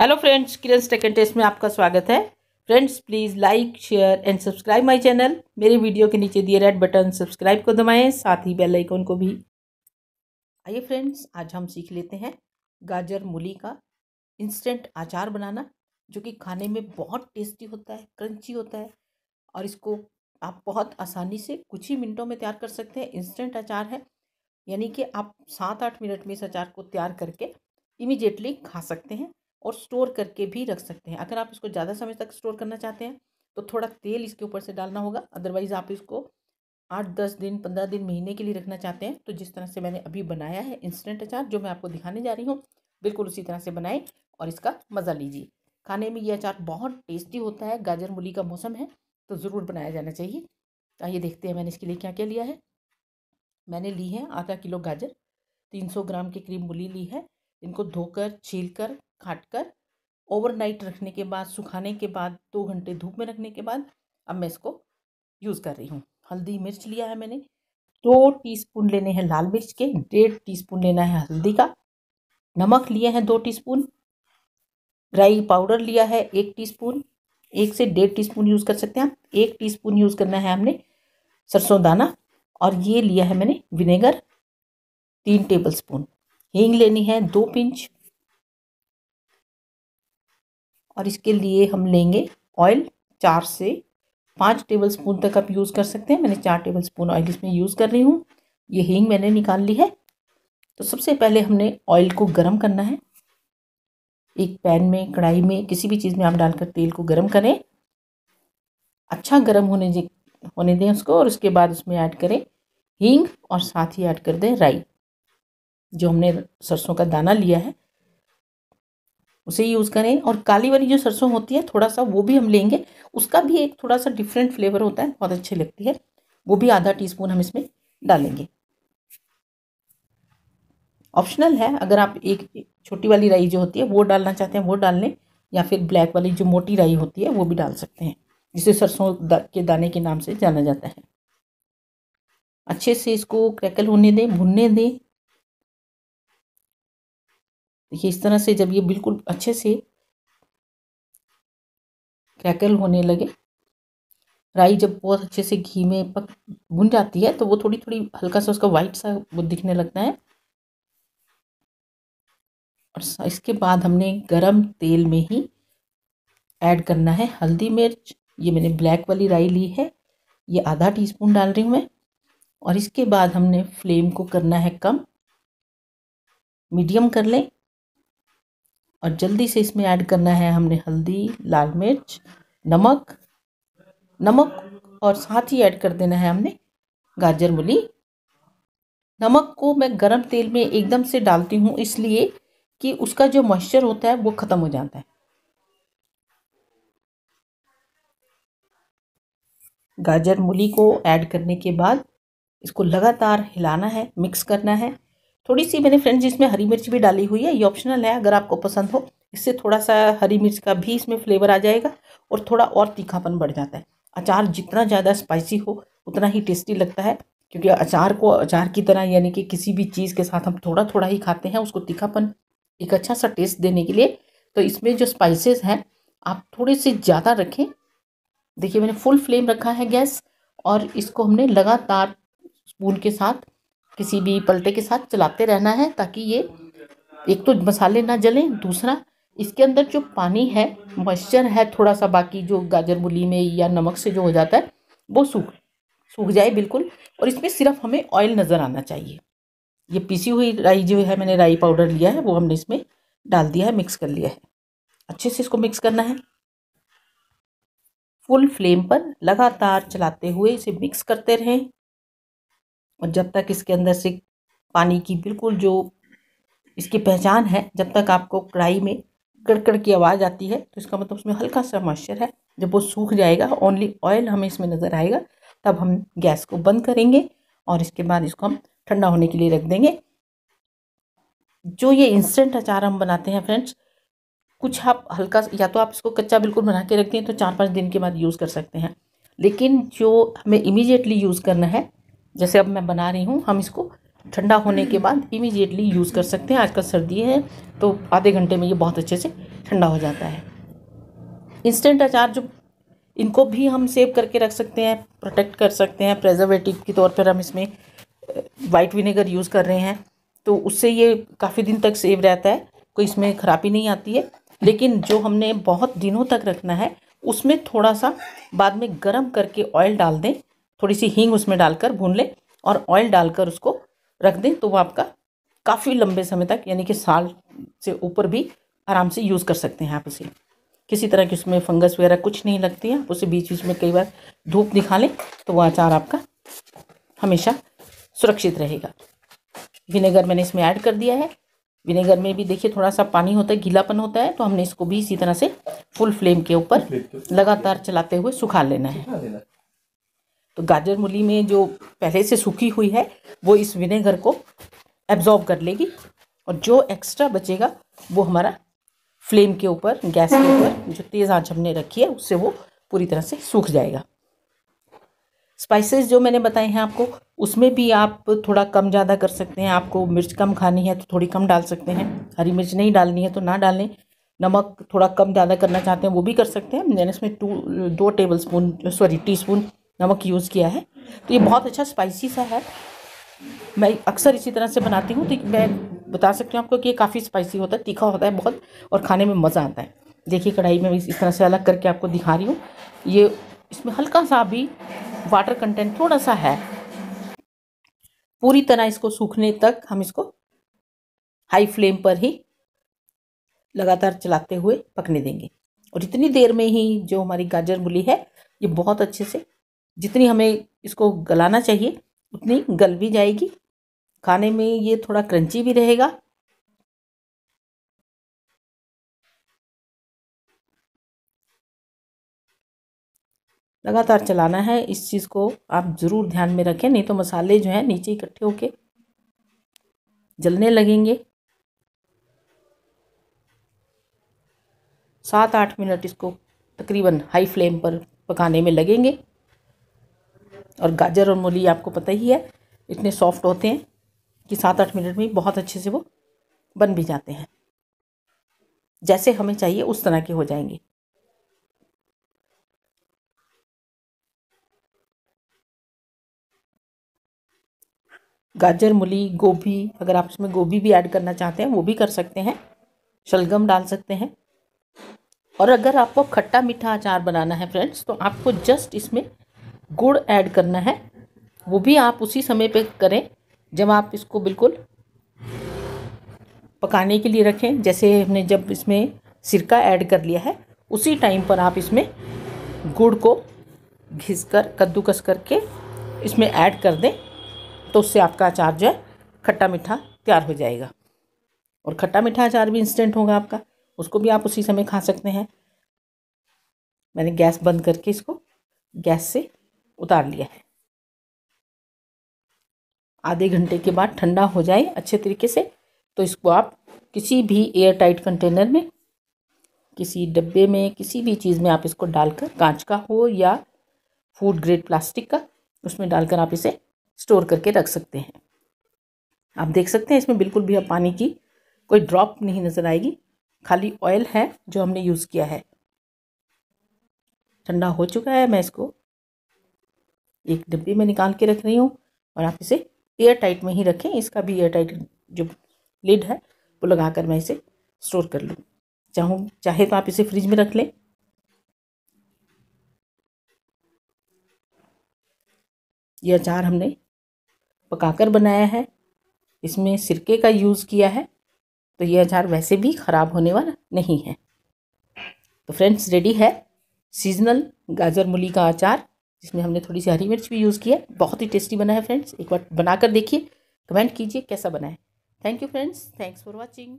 hello friends Kiran second test में आपका स्वागत है friends please like share and subscribe my channel मेरे वीडियो के नीचे दिए रेड बटन सब्सक्राइब को दबाएं साथ ही बेल आइकन को भी आइए फ्रेंड्स आज हम सीख लेते हैं गाजर मूली का इंस्टेंट अचार बनाना जो कि खाने में बहुत टेस्टी होता है क्रंची होता है और इसको आप बहुत आसानी से कुछ ही मिनटों में तैयार कर सकते हैं इंस्टेंट अचार है यानी कि आप सात आठ मिनट में इस अचार को तैयार करके इमीडिएटली खा सकते हैं और स्टोर करके भी रख सकते हैं अगर आप इसको ज़्यादा समय तक स्टोर करना चाहते हैं तो थोड़ा तेल इसके ऊपर से डालना होगा अदरवाइज़ आप इसको आठ दस दिन पंद्रह दिन महीने के लिए रखना चाहते हैं तो जिस तरह से मैंने अभी बनाया है इंस्टेंट अचार जो मैं आपको दिखाने जा रही हूँ बिल्कुल उसी तरह से बनाएं और इसका मज़ा लीजिए खाने में ये अचार बहुत टेस्टी होता है गाजर मूली का मौसम है तो ज़रूर बनाया जाना चाहिए आइए देखते हैं मैंने इसके लिए क्या क्या लिया है मैंने ली है आधा किलो गाजर तीन सौ ग्राम के करीब मूली ली है इनको धोकर छील कर काट कर ओवरनाइट रखने के बाद सुखाने के बाद दो घंटे धूप में रखने के बाद अब मैं इसको यूज़ कर रही हूँ हल्दी मिर्च लिया है मैंने दो टीस्पून लेने हैं लाल मिर्च के डेढ़ टीस्पून लेना है हल्दी का नमक लिए हैं दो टीस्पून ड्राई पाउडर लिया है एक टीस्पून एक से डेढ़ टीस्पून यूज़ कर सकते हैं आप एक टीस्पून यूज़ करना है हमने सरसों दाना और ये लिया है मैंने विनेगर तीन टेबल स्पून हींग लेनी है दो पिंच और इसके लिए हम लेंगे ऑयल चार से पाँच टेबल स्पून तक आप यूज़ कर सकते हैं मैंने चार टेबल स्पून ऑयल इसमें यूज़ कर रही हूँ ये हींग मैंने निकाल ली है तो सबसे पहले हमने ऑयल को गर्म करना है एक पैन में कढ़ाई में किसी भी चीज़ में आप डालकर तेल को गर्म करें अच्छा गर्म होने जे होने दें उसको और उसके बाद उसमें ऐड करें हींग और साथ ही ऐड कर दें राई जो हमने सरसों का दाना लिया है उसे यूज़ करें और काली वाली जो सरसों होती है थोड़ा सा वो भी हम लेंगे उसका भी एक थोड़ा सा डिफरेंट फ्लेवर होता है बहुत अच्छी लगती है वो भी आधा स्पून हम इसमें डालेंगे ऑप्शनल है अगर आप एक छोटी वाली राई जो होती है वो डालना चाहते हैं वो डाल लें या फिर ब्लैक वाली जो मोटी राई होती है वो भी डाल सकते हैं जिसे सरसों के दाने के नाम से जाना जाता है अच्छे से इसको क्रैकल होने दें भुनने दें देखिए इस तरह से जब ये बिल्कुल अच्छे से क्रैकल होने लगे राई जब बहुत अच्छे से घी में पक भुन जाती है तो वो थोड़ी थोड़ी हल्का सा उसका वाइट सा वो दिखने लगता है और इसके बाद हमने गरम तेल में ही ऐड करना है हल्दी मिर्च ये मैंने ब्लैक वाली राई ली है ये आधा टीस्पून डाल रही हूँ मैं और इसके बाद हमने फ्लेम को करना है कम मीडियम कर लें और जल्दी से इसमें ऐड करना है हमने हल्दी लाल मिर्च नमक नमक और साथ ही ऐड कर देना है हमने गाजर मूली नमक को मैं गरम तेल में एकदम से डालती हूँ इसलिए कि उसका जो मॉइस्चर होता है वो ख़त्म हो जाता है गाजर मूली को ऐड करने के बाद इसको लगातार हिलाना है मिक्स करना है थोड़ी सी मैंने फ्रेंड्स इसमें हरी मिर्च भी डाली हुई है ये ऑप्शनल है अगर आपको पसंद हो इससे थोड़ा सा हरी मिर्च का भी इसमें फ्लेवर आ जाएगा और थोड़ा और तीखापन बढ़ जाता है अचार जितना ज़्यादा स्पाइसी हो उतना ही टेस्टी लगता है क्योंकि अचार को अचार की तरह यानी कि किसी भी चीज़ के साथ हम थोड़ा थोड़ा ही खाते हैं उसको तीखापन एक अच्छा सा टेस्ट देने के लिए तो इसमें जो स्पाइसेस हैं आप थोड़े से ज़्यादा रखें देखिए मैंने फुल फ्लेम रखा है गैस और इसको हमने लगातार स्पून के साथ किसी भी पलटे के साथ चलाते रहना है ताकि ये एक तो मसाले ना जलें दूसरा इसके अंदर जो पानी है मॉइस्चर है थोड़ा सा बाकी जो गाजर मूली में या नमक से जो हो जाता है वो सूख सूख जाए बिल्कुल और इसमें सिर्फ हमें ऑयल नज़र आना चाहिए ये पिसी हुई राई जो है मैंने राई पाउडर लिया है वो हमने इसमें डाल दिया है मिक्स कर लिया है अच्छे से इसको मिक्स करना है फुल फ्लेम पर लगातार चलाते हुए इसे मिक्स करते रहें और जब तक इसके अंदर से पानी की बिल्कुल जो इसकी पहचान है जब तक आपको कढ़ाई में कड़कड़ की आवाज़ आती है तो इसका मतलब उसमें हल्का सा मॉइस्चर है जब वो सूख जाएगा ओनली ऑयल हमें इसमें नज़र आएगा तब हम गैस को बंद करेंगे और इसके बाद इसको हम ठंडा होने के लिए रख देंगे जो ये इंस्टेंट अचार हम बनाते हैं फ्रेंड्स कुछ आप हल्का या तो आप इसको कच्चा बिल्कुल बना के रखते हैं तो चार पाँच दिन के बाद यूज़ कर सकते हैं लेकिन जो हमें इमीजिएटली यूज़ करना है जैसे अब मैं बना रही हूँ हम इसको ठंडा होने के बाद इमीजिएटली यूज़ कर सकते हैं आजकल सर्दी है तो आधे घंटे में ये बहुत अच्छे से ठंडा हो जाता है इंस्टेंट अचार जो इनको भी हम सेव करके रख सकते हैं प्रोटेक्ट कर सकते हैं प्रेजर्वेटिव के तौर पर हम इसमें वाइट विनेगर यूज़ कर रहे हैं तो उससे ये काफ़ी दिन तक सेव रहता है कोई इसमें खराबी नहीं आती है लेकिन जो हमने बहुत दिनों तक रखना है उसमें थोड़ा सा बाद में गर्म करके ऑयल डाल दें थोड़ी सी हींग उसमें डालकर भून लें और ऑयल डालकर उसको रख दें तो वो आपका काफ़ी लंबे समय तक यानी कि साल से ऊपर भी आराम से यूज़ कर सकते हैं आप उसे किसी तरह की उसमें फंगस वगैरह कुछ नहीं लगती है आप उसे बीच बीच में कई बार धूप दिखा लें तो वह अचार आपका हमेशा सुरक्षित रहेगा विनेगर मैंने इसमें ऐड कर दिया है विनेगर में भी देखिए थोड़ा सा पानी होता है गीलापन होता है तो हमने इसको भी इसी तरह से फुल फ्लेम के ऊपर लगातार चलाते हुए सुखा लेना है गाजर मूली में जो पहले से सूखी हुई है वो इस विनेगर को एब्जॉर्ब कर लेगी और जो एक्स्ट्रा बचेगा वो हमारा फ्लेम के ऊपर गैस के ऊपर जो तेज़ आंच हमने रखी है उससे वो पूरी तरह से सूख जाएगा स्पाइसेस जो मैंने बताए हैं आपको उसमें भी आप थोड़ा कम ज़्यादा कर सकते हैं आपको मिर्च कम खानी है तो थोड़ी कम डाल सकते हैं हरी मिर्च नहीं डालनी है तो ना डालें नमक थोड़ा कम ज़्यादा करना चाहते हैं वो भी कर सकते हैं मैंने इसमें टू दो tablespoon sorry teaspoon नमक यूज़ किया है तो ये बहुत अच्छा स्पाइसी सा है मैं अक्सर इसी तरह से बनाती हूँ तो मैं बता सकती हूँ आपको कि ये काफ़ी स्पाइसी होता है तीखा होता है बहुत और खाने में मज़ा आता है देखिए कढ़ाई में इस तरह से अलग करके आपको दिखा रही हूँ ये इसमें हल्का सा भी वाटर कंटेंट थोड़ा सा है पूरी तरह इसको सूखने तक हम इसको हाई फ्लेम पर ही लगातार चलाते हुए पकने देंगे और इतनी देर में ही जो हमारी गाजर मूली है ये बहुत अच्छे से जितनी हमें इसको गलाना चाहिए उतनी गल भी जाएगी खाने में ये थोड़ा क्रंची भी रहेगा लगातार चलाना है इस चीज़ को आप ज़रूर ध्यान में रखें नहीं तो मसाले जो हैं नीचे इकट्ठे होके जलने लगेंगे सात आठ मिनट इसको तकरीबन हाई फ्लेम पर पकाने में लगेंगे और गाजर और मूली आपको पता ही है इतने सॉफ्ट होते हैं कि सात आठ मिनट में बहुत अच्छे से वो बन भी जाते हैं जैसे हमें चाहिए उस तरह के हो जाएंगे गाजर मूली गोभी अगर आप इसमें गोभी भी ऐड करना चाहते हैं वो भी कर सकते हैं शलगम डाल सकते हैं और अगर आपको खट्टा मीठा अचार बनाना है फ्रेंड्स तो आपको जस्ट इसमें गुड़ ऐड करना है वो भी आप उसी समय पे करें जब आप इसको बिल्कुल पकाने के लिए रखें जैसे हमने जब इसमें सिरका ऐड कर लिया है उसी टाइम पर आप इसमें गुड़ को घिस कर कद्दूकस करके इसमें ऐड कर दें तो उससे आपका अचार जो है खट्टा मीठा तैयार हो जाएगा और खट्टा मीठा अचार भी इंस्टेंट होगा आपका उसको भी आप उसी समय खा सकते हैं मैंने गैस बंद करके इसको गैस से उतार लिया है आधे घंटे के बाद ठंडा हो जाए अच्छे तरीके से तो इसको आप किसी भी एयर टाइट कंटेनर में किसी डब्बे में किसी भी चीज़ में आप इसको डालकर कांच का हो या फूड ग्रेड प्लास्टिक का उसमें डालकर आप इसे स्टोर करके रख सकते हैं आप देख सकते हैं इसमें बिल्कुल भी अब पानी की कोई ड्रॉप नहीं नज़र आएगी खाली ऑयल है जो हमने यूज़ किया है ठंडा हो चुका है मैं इसको एक डब्बे में निकाल के रख रही हूँ और आप इसे एयर टाइट में ही रखें इसका भी एयर टाइट जो लिड है वो लगा कर मैं इसे स्टोर कर लूँ चाहूँ चाहे तो आप इसे फ्रिज में रख लें यह अचार हमने पकाकर बनाया है इसमें सिरके का यूज़ किया है तो यह अचार वैसे भी ख़राब होने वाला नहीं है तो फ्रेंड्स रेडी है सीजनल गाजर मूली का अचार जिसमें हमने थोड़ी सी हरी मिर्च भी यूज़ किया बहुत ही टेस्टी बना है फ्रेंड्स एक बार बनाकर देखिए कमेंट कीजिए कैसा बना है thank you friends thanks for watching